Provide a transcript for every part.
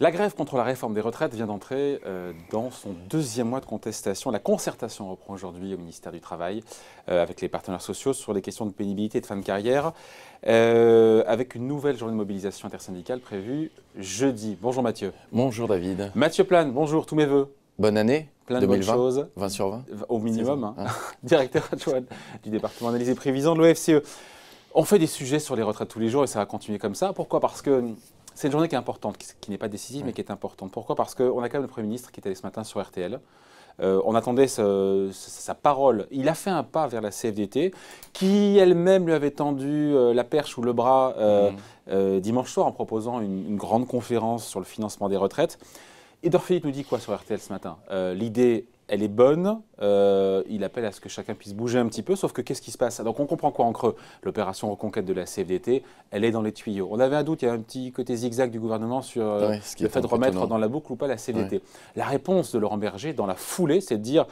La grève contre la réforme des retraites vient d'entrer euh, dans son deuxième mois de contestation. La concertation reprend aujourd'hui au ministère du Travail euh, avec les partenaires sociaux sur les questions de pénibilité et de fin de carrière, euh, avec une nouvelle journée de mobilisation intersyndicale prévue jeudi. Bonjour Mathieu. Bonjour David. Mathieu Plane, bonjour, tous mes voeux. Bonne année plein de bonnes choses. 20 sur 20 Au minimum. Hein. Directeur adjoint du département analyse et prévision de l'OFCE. On fait des sujets sur les retraites tous les jours et ça va continuer comme ça. Pourquoi Parce que c'est une journée qui est importante, qui, n'est pas décisive, mais qui est importante. Pourquoi Parce qu'on a quand même le Premier ministre qui est allé ce matin sur RTL. Euh, on attendait sa parole. Il a fait un pas vers la CFDT, qui elle-même lui avait tendu euh, la perche ou le bras euh, mmh. dimanche soir en proposant une, une grande conférence sur le financement des retraites. Edouard Philippe nous dit quoi sur RTL ce matin euh, L'idée, elle est bonne. Euh, il appelle à ce que chacun puisse bouger un petit peu. Sauf que qu'est-ce qui se passe Donc on comprend quoi en creux L'opération reconquête de la CFDT, elle est dans les tuyaux. On avait un doute, il y a un petit côté zigzag du gouvernement sur euh, le fait de remettre dans la boucle ou pas la CFDT. La réponse de Laurent Berger, dans la foulée, c'est de dire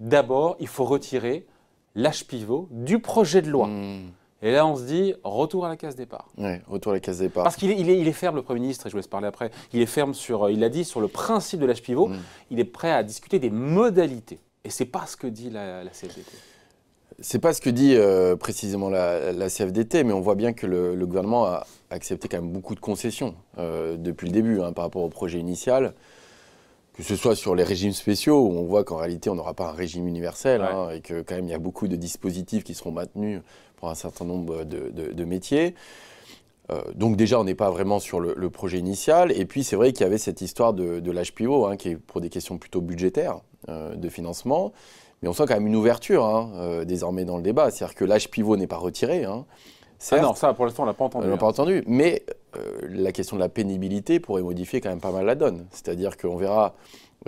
d'abord, il faut retirer l'âge pivot du projet de loi. Hmm. Et là, on se dit, retour à la case départ. Oui, retour à la case départ. Parce qu'il est, ferme, le Premier ministre, et je vous laisse parler après, il est ferme sur, euh, il l'a dit, sur le principe de l'âge pivot. Mm. Il est prêt à discuter des modalités. Et c'est pas ce que dit la, CFDT. Ce n'est pas ce que dit euh, précisément la, CFDT, mais on voit bien que le, gouvernement a accepté quand même beaucoup de concessions euh, depuis le début hein, par rapport au projet initial que ce soit sur les régimes spéciaux, où on voit qu'en réalité, on n'aura pas un régime universel, hein, et que quand même, il y a beaucoup de dispositifs qui seront maintenus pour un certain nombre de, métiers. Euh, donc déjà, on n'est pas vraiment sur le, projet initial. Et puis, c'est vrai qu'il y avait cette histoire de, l'âge pivot, hein, qui est pour des questions plutôt budgétaires euh, de financement. Mais on sent quand même une ouverture hein, euh, désormais dans le débat. C'est-à-dire que l'âge pivot n'est pas retiré. Ah non, ça pour l'instant on l'a pas entendu. On l'a pas hein. entendu, mais euh, la question de la pénibilité pourrait modifier quand même pas mal la donne. C'est-à-dire qu'on verra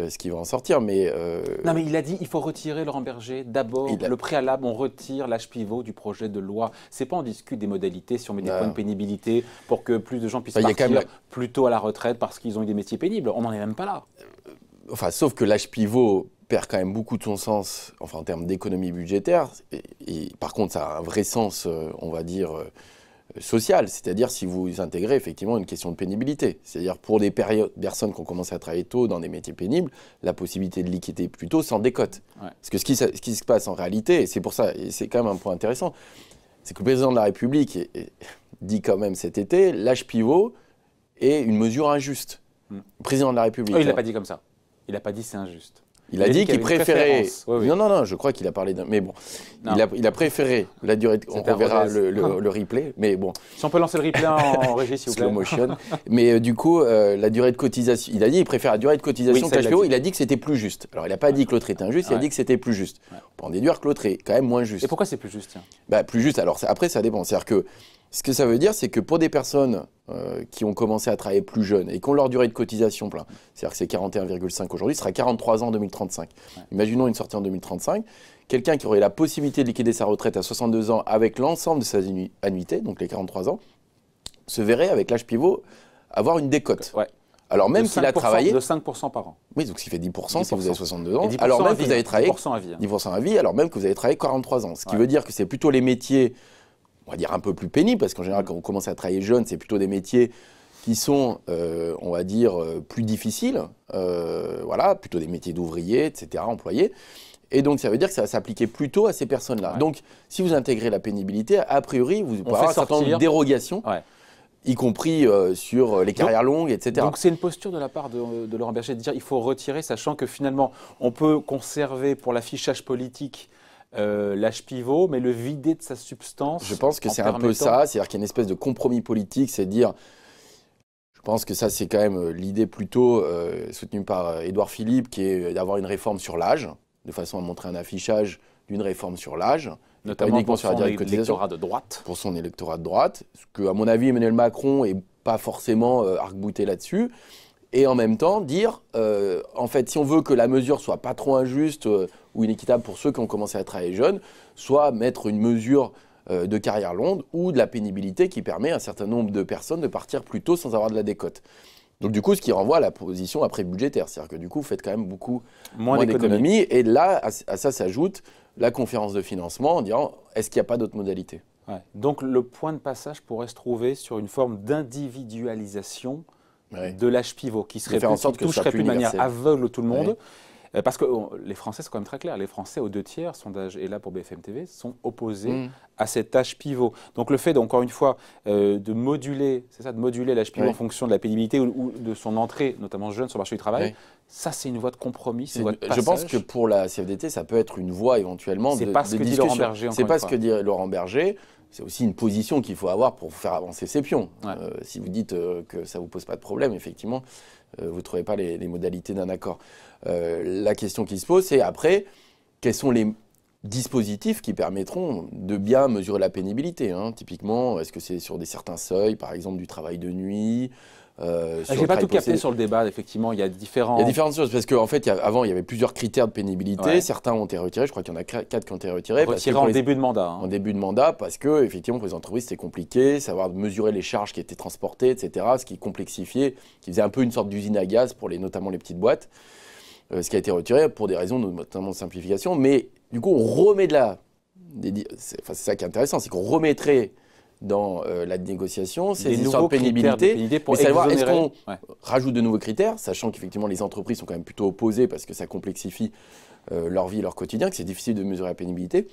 euh, ce qui va en sortir, mais... Euh, non, mais il a dit il faut retirer Laurent Berger. D'abord, le préalable, on retire l'âge pivot du projet de loi. C'est pas on discute des modalités, si on met des points de pénibilité pour que plus de gens puissent partir plus à la retraite parce qu'ils ont eu des métiers pénibles. On n'en est même pas là. Enfin, sauf que l'âge pivot perd quand même beaucoup de son sens, enfin en termes d'économie budgétaire, et, par contre ça a un vrai sens, euh, on va dire, euh, social, c'est-à-dire si vous intégrez effectivement une question de pénibilité, c'est-à-dire pour des personnes qui ont commencé à travailler tôt dans des métiers pénibles, la possibilité de liquider plutôt sans décote. Parce que ce qui, ce qui, se passe en réalité, et c'est pour ça, et c'est quand même un point intéressant, c'est que le président de la République dit quand même cet été, l'âge pivot est une mesure injuste. Hmm. Le président de la République. Oh, il n'a l'a pas dit comme ça. Il n'a pas dit c'est injuste. Il a, dit, qu'il préférait. Non, non, non, je crois qu'il a parlé d'un. Mais bon, il a, préféré la durée. De... On verra ah. le, replay. Mais bon. Si on peut lancer le replay en, régie, s'il vous plaît. Slow motion. mais euh, du coup, euh, la durée de cotisation. Il a dit qu'il préfère la durée de cotisation Il a dit que c'était plus juste. Alors, il n'a pas dit que l'autre était injuste, il a dit que c'était plus juste. On peut en déduire que l'autre est quand même moins juste. Et pourquoi c'est plus juste bah, Plus juste. Alors, après, ça dépend. C'est-à-dire que ce que ça veut dire, c'est que pour des personnes euh, qui ont commencé à travailler plus jeunes et qui ont leur durée de cotisation plein, c'est-à-dire que c'est 41,5 aujourd'hui, ce sera 43 ans en 2035. Imaginons une sortie en 2035, quelqu'un qui aurait la possibilité de liquider sa retraite à 62 ans avec l'ensemble de sa annuité, donc les 43 ans, se verrait avec l'âge pivot avoir une décote. Alors même s'il a travaillé. De 5% par an. Oui, donc s'il fait 10%, si vous avez 62 ans. Alors même que vous avez travaillé. 10% à vie. Hein. vie, alors même que vous avez travaillé 43 ans. Ce qui veut dire que c'est plutôt les métiers on va dire, un peu plus pénible, parce qu'en général, quand on commence à travailler jeune, c'est plutôt des métiers qui sont, euh, on va dire, euh, plus difficiles, euh, voilà, plutôt des métiers d'ouvriers, etc., employés. Et donc, ça veut dire que ça va s'appliquer plutôt à ces personnes-là. Donc, si vous intégrez la pénibilité, a priori, vous pouvez avoir un certain nombre de dérogations. y compris sur les carrières longues, etc. Donc c'est une posture de la part de, de Laurent Berger de dire il faut retirer, sachant que finalement on peut conserver pour l'affichage politique euh, l'âge pivot, mais le vider de sa substance. Je pense que c'est un peu ça, c'est-à-dire qu'il y a une espèce de compromis politique, c'est dire. Je pense que ça, c'est quand même euh, l'idée plutôt euh, soutenue par Édouard Philippe, qui est d'avoir une réforme sur l'âge, de façon à montrer un affichage d'une réforme sur l'âge. Notamment pour son électorat de droite. Pour son électorat de droite, ce que, à mon avis, Emmanuel Macron n'est pas forcément arc-bouté là-dessus et en même temps dire, en fait, si on veut que la mesure soit pas trop injuste, ou inéquitable pour ceux qui ont commencé à travailler jeunes, soit mettre une mesure euh, de carrière longue ou de la pénibilité qui permet à un certain nombre de personnes de partir plus tôt sans avoir de la décote. Donc du coup, ce qui renvoie à la position après budgétaire, c'est-à-dire que du coup, vous faites quand même beaucoup moins, d'économie. d'économies. Et là, à ça s'ajoute la conférence de financement en disant est-ce qu'il n'y a pas d'autres modalités Donc le point de passage pourrait se trouver sur une forme d'individualisation de l'âge pivot qui serait faire en sorte toucherait plus de manière aveugle tout le monde. Euh, parce que les Français sont quand même très clair, Les Français, aux deux tiers, sondage et là pour BFM TV, sont opposés mm. à cette âge pivot. Donc le fait, encore une fois, euh, de moduler, c'est ça, de moduler l'âge pivot en fonction de la pénibilité ou, de son entrée, notamment jeune, sur le marché du travail. Ça, c'est une voie de compromis, une voie de Je pense que pour la CFDT, ça peut être une voie éventuellement de, pas ce de que c'est pas ce que dit Laurent Berger c'est aussi une position qu'il faut avoir pour faire avancer ses pions. Euh, si vous dites euh, que ça ne vous pose pas de problème, effectivement, euh, vous ne trouvez pas les, modalités d'un accord. la question qui se pose, c'est après, quels sont les dispositifs qui permettront de bien mesurer la pénibilité hein. Typiquement, est-ce que c'est sur des certains seuils, par exemple du travail de nuit euh, n'ai ah, J'ai pas tout capté sur le débat, effectivement, il y a différents... Il y a différentes choses, parce qu'en fait, y avant, il y avait plusieurs critères de pénibilité, certains ont été retirés, je crois qu'il y en a quatre qui ont été retirés. Retirés en début de mandat. Hein. En début de mandat, parce que, effectivement, pour les entreprises, c'était compliqué, savoir mesurer les charges qui étaient transportées, etc., ce qui complexifiait, qui faisait un peu une sorte d'usine à gaz pour les, notamment les petites boîtes, euh, ce qui a été retiré pour des raisons notamment de simplification, mais du coup, on remet de la... C'est ça qui est intéressant, c'est qu'on remettrait dans euh, la négociation, c'est une histoires de pénibilité. mais savoir est-ce qu'on rajoute de nouveaux critères, sachant qu'effectivement les entreprises sont quand même plutôt opposées parce que ça complexifie euh, leur vie, leur quotidien, que c'est difficile de mesurer la pénibilité.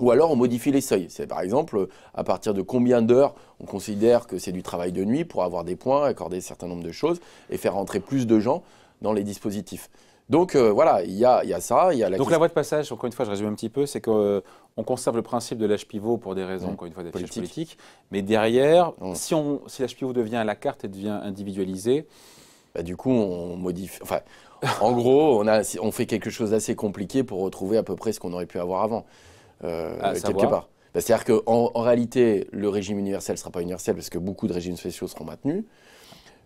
Ou alors on modifie les seuils. C'est par exemple euh, à partir de combien d'heures on considère que c'est du travail de nuit pour avoir des points, accorder un certain nombre de choses et faire entrer plus de gens dans les dispositifs. Donc euh, voilà, il y a, ça, il y a la Donc la voie de passage, encore une fois, je résume un petit peu, c'est qu'on euh, conserve le principe de l'âge pivot pour des raisons, encore une fois, d'affichage politique. Mais derrière, si, si l'âge pivot devient à la carte et devient individualisé... Bah, du coup, on modifie... Enfin, en gros, on, on fait quelque chose d'assez compliqué pour retrouver à peu près ce qu'on aurait pu avoir avant, euh, quelque part. Bah, c'est-à-dire qu'en réalité, le régime universel ne sera pas universel parce que beaucoup de régimes spéciaux seront maintenus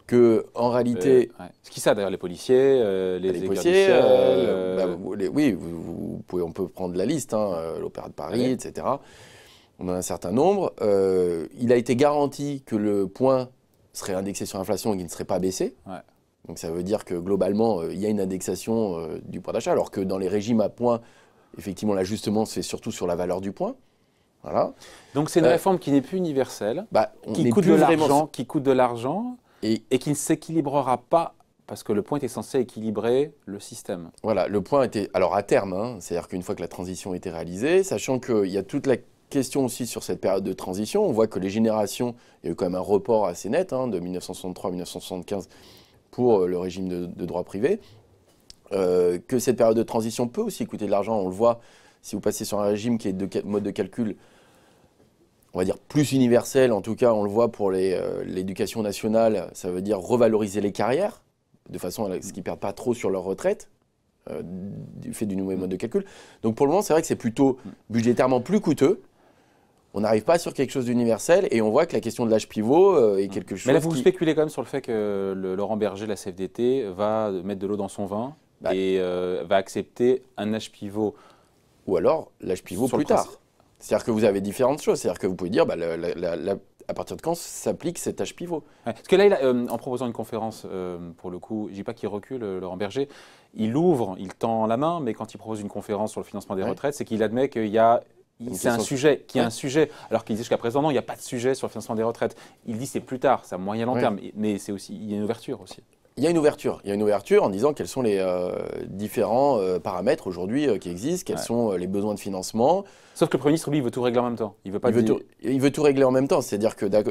que en réalité, euh, ce qui ça d'ailleurs les policiers, euh, les, bah, les euh, bah, les, oui, vous, on peut prendre la liste, hein, l'Opéra de Paris, etc. On en a un certain nombre. il a été garanti que le point serait indexé sur l'inflation et qu'il ne serait pas baissé. Donc ça veut dire que globalement, il y a une indexation du point d'achat, alors que dans les régimes à points, effectivement, l'ajustement se fait surtout sur la valeur du point. Voilà. Donc c'est une réforme qui n'est plus universelle, bah, qui coûte de l'argent, qui coûte de l'argent. Et, qui ne s'équilibrera pas parce que le point était censé équilibrer le système. Voilà, le point était alors à terme, hein, c'est-à-dire qu'une fois que la transition était réalisée, sachant qu'il y a toute la question aussi sur cette période de transition, on voit que les générations, il y a eu quand même un report assez net hein, de 1963 à 1975 pour euh, le régime de, droit privé, euh, que cette période de transition peut aussi coûter de l'argent, on le voit si vous passez sur un régime qui est de mode de calcul on va dire, plus universel, en tout cas, on le voit pour euh, l'éducation nationale, ça veut dire revaloriser les carrières, de façon à ce qu'ils ne perdent pas trop sur leur retraite, euh, du fait du nouveau mode de calcul. Donc pour le moment, c'est vrai que c'est plutôt budgétairement plus coûteux. On n'arrive pas sur quelque chose d'universel et on voit que la question de l'âge pivot euh, est quelque chose. Mais là, vous, spéculez quand même sur le fait que Laurent Berger, la CFDT, va mettre de l'eau dans son vin bah. et va accepter un âge pivot. Ou alors l'âge pivot plus tard. C'est-à-dire que vous avez différentes choses. C'est-à-dire que vous pouvez dire, bah, à partir de quand s'applique cette tâche pivot Parce que là, euh, en proposant une conférence, euh, pour le coup, je dis pas qu'il recule, euh, Laurent Berger, il ouvre, il tend la main, mais quand il propose une conférence sur le financement des retraites, c'est qu'il admet qu'il y a c'est un sujet qui un sujet, alors qu'il dit jusqu'à présent non, il n'y a pas de sujet sur le financement des retraites. Il dit c'est plus tard, c'est à moyen long terme, mais c'est aussi il y a une ouverture aussi il y a une ouverture. Il y a une ouverture en disant quels sont les euh, différents euh, paramètres aujourd'hui euh, qui existent, quels sont les besoins de financement. Sauf que le Premier ministre, lui, il veut tout régler en même temps. Il veut pas. veut, tout, il veut tout régler en même temps. C'est-à-dire que, à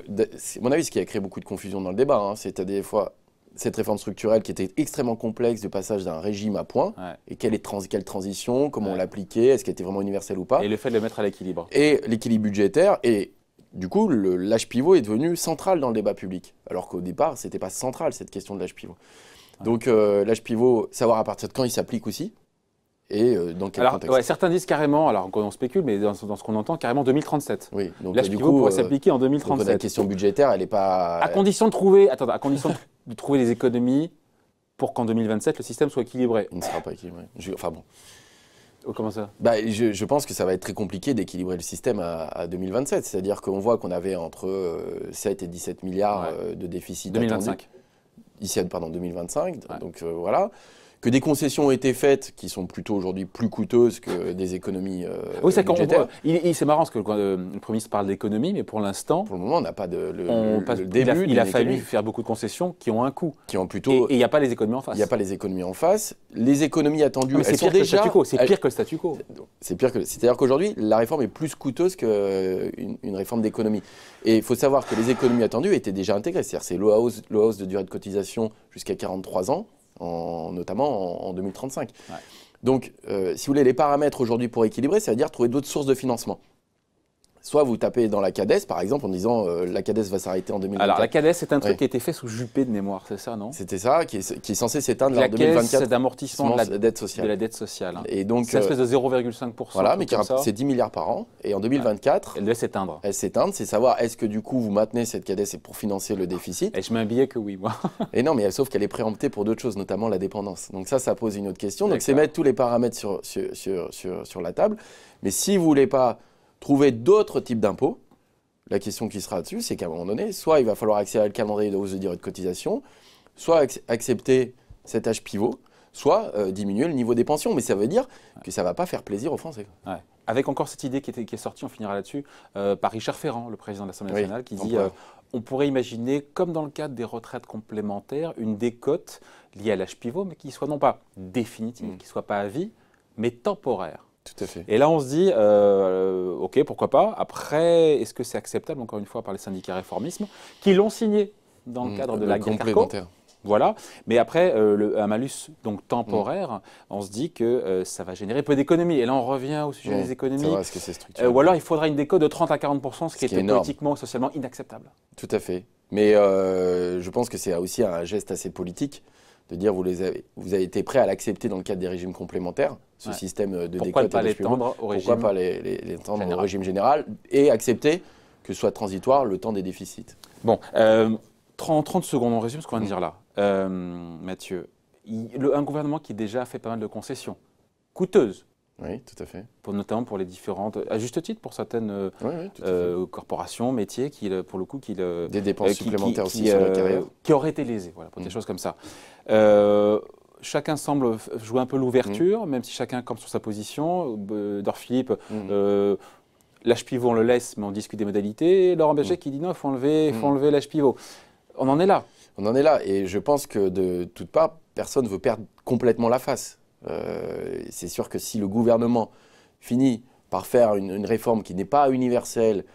mon avis, ce qui a créé beaucoup de confusion dans le débat, c'était hein, c'est à des fois cette réforme structurelle qui était extrêmement complexe de passage d'un régime à point. et quelle, est quelle transition, comment on l'appliquait, est-ce qu'elle était vraiment universelle ou pas. Et le fait de le mettre à l'équilibre. Et l'équilibre budgétaire, et du coup, l'âge pivot est devenu central dans le débat public, alors qu'au départ, ce n'était pas central cette question de l'âge pivot. Donc euh, l'âge pivot, savoir à partir de quand il s'applique aussi, et euh, dans quel contexte. Ouais, certains disent carrément, alors on, spécule, mais dans, ce qu'on entend, carrément 2037. Oui, donc l'âge euh, pivot pourrait s'appliquer en 2037. Donc la question budgétaire, elle n'est pas... À condition de trouver, attends, à condition de trouver des économies pour qu'en 2027, le système soit équilibré. Il ne sera pas équilibré. Enfin bon. Oh, comment ça bah, je, pense que ça va être très compliqué d'équilibrer le système à, 2027. C'est-à-dire qu'on voit qu'on avait entre 7 euh, et 17 milliards euh, de déficit. 2025. Ici, pardon, 2025. Donc euh, voilà que des concessions ont été faites qui sont plutôt aujourd'hui plus coûteuses que des économies. Euh, oui, c'est c'est marrant parce que quand, euh, le Premier ministre parle d'économie, mais pour l'instant. Pour le moment, on n'a pas de. Le, début il a, fallu faire beaucoup de concessions qui ont un coût. Qui ont plutôt. Et il n'y a pas les économies en face. Il n'y a pas les économies en face. Les économies attendues, elles déjà. C'est pire que le statu quo. C'est pire que. C'est-à-dire qu'aujourd'hui, la réforme est plus coûteuse qu'une euh, une réforme d'économie. Et il faut savoir que les économies attendues étaient déjà intégrées. C'est-à-dire c'est la hausse de durée de cotisation jusqu'à 43 ans notamment en, 2035. Donc, euh, si vous voulez, les paramètres aujourd'hui pour équilibrer, cest à dire trouver d'autres sources de financement. Soit vous tapez dans la CADES, par exemple, en disant euh, la CADES va s'arrêter en 2024. Alors la CADES, c'est un truc qui a été fait sous jupé de mémoire, c'est ça, non C'était ça, qui est, qui censé s'éteindre en 2024. c'est d'amortissement de la dette sociale. De la dette sociale. Et donc, c'est espèce de 0,5%. Euh, voilà, mais c'est 10 milliards par an. Et en 2024. Elle doit s'éteindre. Elle s'éteindre, c'est savoir est-ce que du coup vous maintenez cette CADES pour financer le déficit Et je mets que oui, moi. et non, mais sauf qu'elle est préemptée pour d'autres choses, notamment la dépendance. Donc ça, ça pose une autre question. Donc c'est mettre tous les paramètres sur, sur, sur, sur, la table. Mais si vous voulez pas trouver d'autres types d'impôts. La question qui sera là dessus, c'est qu'à un moment donné, soit il va falloir accélérer le calendrier de hausse de durée de cotisation, soit accepter cet âge pivot, soit euh, diminuer le niveau des pensions. Mais ça veut dire que ça ne va pas faire plaisir aux Français. avec encore cette idée qui, est sortie, on finira là-dessus, euh, par Richard Ferrand, le président de l'Assemblée nationale, qui dit euh, on pourrait imaginer, comme dans le cadre des retraites complémentaires, une décote liée à l'âge pivot, mais qui soit non pas définitive, qui mm. qui soit pas à vie, mais temporaire à fait. Et là, on se dit, euh, OK, pourquoi pas. Après, est-ce que c'est acceptable, encore une fois, par les syndicats réformisme, qui l'ont signé dans le mmh, cadre de la la complémentaire. Voilà. Mais après, euh, le, un malus donc temporaire, mmh. on se dit que euh, ça va générer peu d'économies. Et là, on revient au sujet mmh, des économies. ou alors, il faudra une déco de 30 à 40 ce qui, est, politiquement et socialement inacceptable. Tout à fait. Mais je pense que c'est aussi un geste assez politique de dire vous, les vous avez été prêt à l'accepter dans le cadre des régimes complémentaires ce système euh, de Pourquoi décote pas pas les, tendre au régime général et accepter que soit transitoire le temps des déficits Bon, euh, 30, 30, secondes, on résume ce qu'on vient de dire là, euh, Mathieu. un gouvernement qui déjà fait pas mal de concessions, coûteuses. Oui, tout à fait. notamment pour les différentes, à juste titre pour certaines euh, corporations, métiers, qui, pour le coup, qui des dépenses supplémentaires aussi sur qui auraient été lésées, voilà, pour des mm. choses comme ça chacun semble jouer un peu l'ouverture, mm. même si chacun campe sur sa position. Dorphilippe, Philippe, mm. euh, l'âge pivot, on le laisse, mais on discute des modalités. Laurent Berger mm. qui dit non, il faut enlever, faut l'âge pivot. On en est là. On en est là. Et je pense que de toute part, personne ne veut perdre complètement la face. Euh, c'est sûr que si le gouvernement finit par faire une réforme qui n'est pas universelle,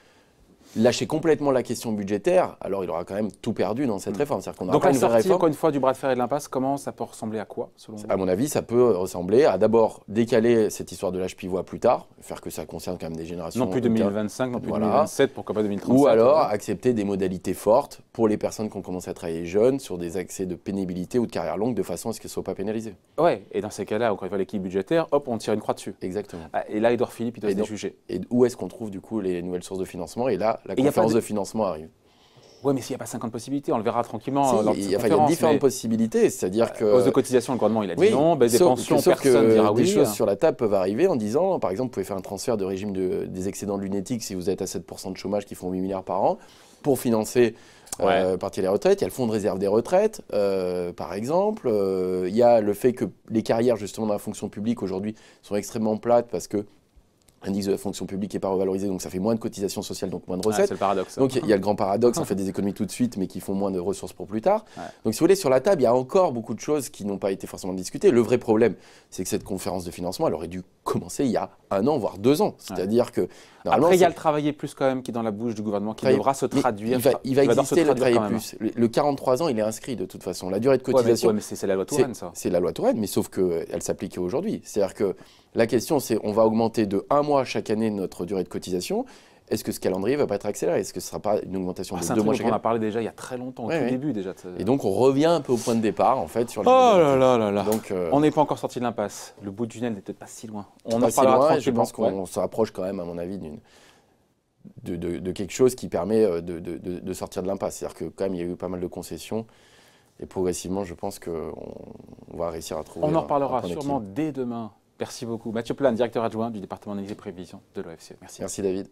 lâcher complètement la question budgétaire, alors il aura quand même tout perdu dans cette mm. réforme. Donc la sortie, encore une fois, du bras de fer et de l'impasse, comment ça peut ressembler à quoi selon À mon avis, ça peut ressembler à d'abord décaler cette histoire de l'âge pivot plus tard, faire que ça concerne quand même des générations... Non plus 2025, non plus 2027, pourquoi pas 2030 Ou alors accepter des modalités fortes pour les personnes qui ont commencé à travailler jeunes sur des accès de pénibilité ou de carrière longue, de façon à ce qu'elles ne soient pas pénalisées. Ouais, et dans ces cas-là, encore une fois, l'équipe budgétaire, hop, on tire une croix dessus. Exactement. Ah, et là, Edouard Philippe, il doit se juger. Et où est-ce qu'on trouve du coup les nouvelles sources de financement Et là, la, conférence de... financement arrive. Oui, mais s'il n'y a pas 50 possibilités, on le verra tranquillement. Hein, il y, a différentes possibilités, c'est-à-dire euh, que... Hausse de cotisation, le gouvernement, il a dit non. des pensions, personne ne dira des choses hein. sur la table peuvent arriver en disant, par exemple, vous pouvez faire un transfert de régime des excédents de si vous êtes à 7% de chômage qui font 8 milliards par an, pour financer euh, partie des retraites, il y a le fonds de réserve des retraites, euh, par exemple. il y a le fait que les carrières, justement, dans la fonction publique aujourd'hui sont extrêmement plates parce que L'indice de la fonction publique n'est pas revalorisé, donc ça fait moins de cotisations sociales, donc moins de ah, recettes. c'est le paradoxe. Hein. Donc il y, a le grand paradoxe, on fait des économies tout de suite, mais qui font moins de ressources pour plus tard. Donc si vous voulez, sur la table, il y a encore beaucoup de choses qui n'ont pas été forcément discutées. Le vrai problème, c'est que cette conférence de financement, elle aurait dû commencer il y a un an, voire deux ans. C'est-à-dire que après, il y a le travailler plus quand même qui est dans la bouche du gouvernement, qui devra se traduire. Il va, exister le travailler plus. Le, 43 ans, il est inscrit de toute façon. La durée de cotisation. mais, c'est la loi Touraine, ça. C'est la loi Touraine, mais sauf qu'elle euh, s'applique aujourd'hui. C'est-à-dire que la question, c'est on va augmenter de un mois chaque année notre durée de cotisation, est-ce que ce calendrier va pas être accéléré Est-ce que ce sera pas une augmentation de ah, deux mois chaque... On en a parlé déjà il y a très longtemps, au tout début déjà. Et donc on revient un peu au point de départ en fait sur. oh là là là Donc euh, on n'est pas encore sorti de l'impasse. Le bout du tunnel n'est peut-être pas si loin. On pas en si loin. Je pense qu'on rapproche quand même, à mon avis, d'une de, quelque chose qui permet euh, de, de sortir de l'impasse. C'est-à-dire que quand même il y a eu pas mal de concessions. Et progressivement, je pense qu'on va réussir à trouver. On en reparlera sûrement dès demain Merci beaucoup. Mathieu Plan, directeur adjoint du département d'analyse et prévision de l'OFCE. Merci. Merci David.